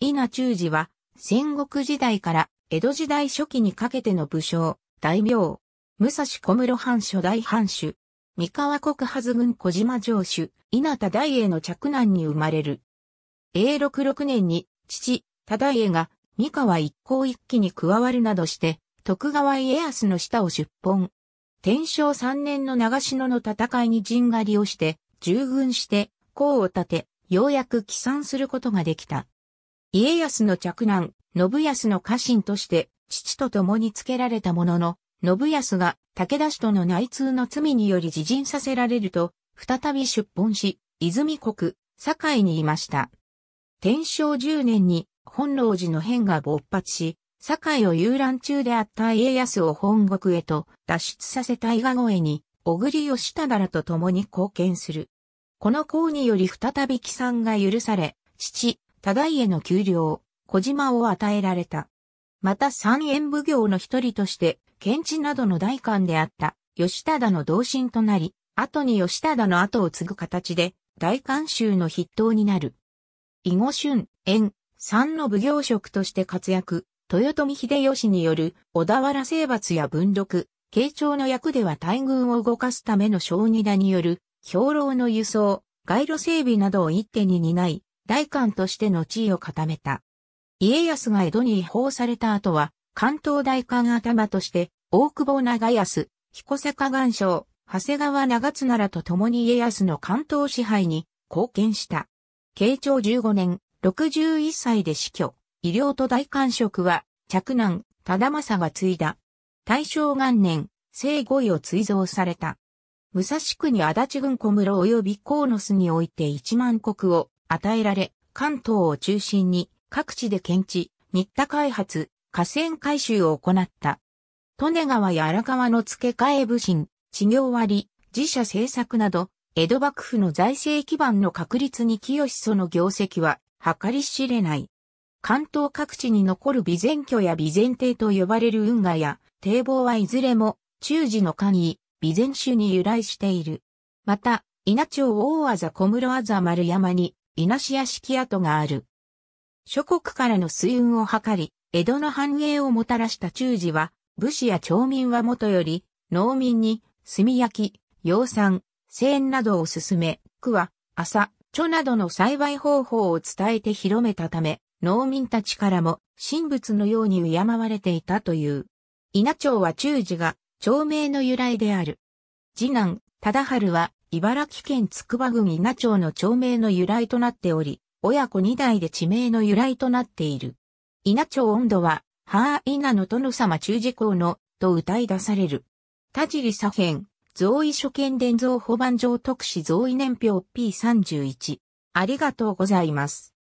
稲中寺は、戦国時代から江戸時代初期にかけての武将、大名、武蔵小室藩初代藩主、三河国恥軍小島城主、稲田大栄の嫡男に生まれる。永禄6年に、父、田大栄が、三河一向一揆に加わるなどして、徳川家康の下を出奔。天正3年の長篠の戦いに陣狩りをして、従軍して、功を立て、ようやく帰参することができた。家康の嫡男、信康の家臣として、父と共に付けられたものの、信康が武田氏との内通の罪により自陣させられると、再び出奔し、泉国、堺にいました。天正10年に本老寺の変が勃発し、堺を遊覧中であった家康を本国へと脱出させた伊賀越えに、小栗義忠らと共に貢献する。この功により再び帰参が許され、父、大への給料、小島を与えられた。また三円奉行の一人として、検知などの大官であった、吉忠の同心となり、後に吉忠の後を継ぐ形で、大官衆の筆頭になる。囲碁春、縁、三の奉行職として活躍、豊臣秀吉による小田原征伐や文禄、慶長の役では大軍を動かすための小二田による、兵糧の輸送、街路整備などを一手に担い、大官としての地位を固めた。家康が江戸に違法された後は、関東大官頭として、大久保長安、彦坂岩章、長谷川長津ならと共に家康の関東支配に貢献した。慶長15年、61歳で死去、医療と大官職は、嫡男、忠政が継いだ。大正元年、生後位を追贈された。武蔵区に足立郡小室及び河野巣において一万国を与えられ、関東を中心に各地で検知、新田開発、河川改修を行った。利根川や荒川の付け替え部品、事業割、自社政策など、江戸幕府の財政基盤の確立に清しその業績は計り知れない。関東各地に残る備前居や備前邸と呼ばれる運河や堤防はいずれも中寺の官位、備前種に由来している。また、稲町大字小室字丸山に稲子屋敷跡がある。諸国からの水運を図り、江戸の繁栄をもたらした中寺は、武士や町民はもとより、農民に、炭焼き、養蚕、生塩などを進め、区は、麻、著などの栽培方法を伝えて広めたため、農民たちからも、神仏のように敬われていたという。稲町は中寺が、町名の由来である。次男、忠春は、茨城県つくば郡稲町の町名の由来となっており、親子2代で地名の由来となっている。稲町温度は、ー稲の殿様中事項の、と歌い出される。田尻左辺、増位所見伝蔵保番上特使増位年表 P31。ありがとうございます。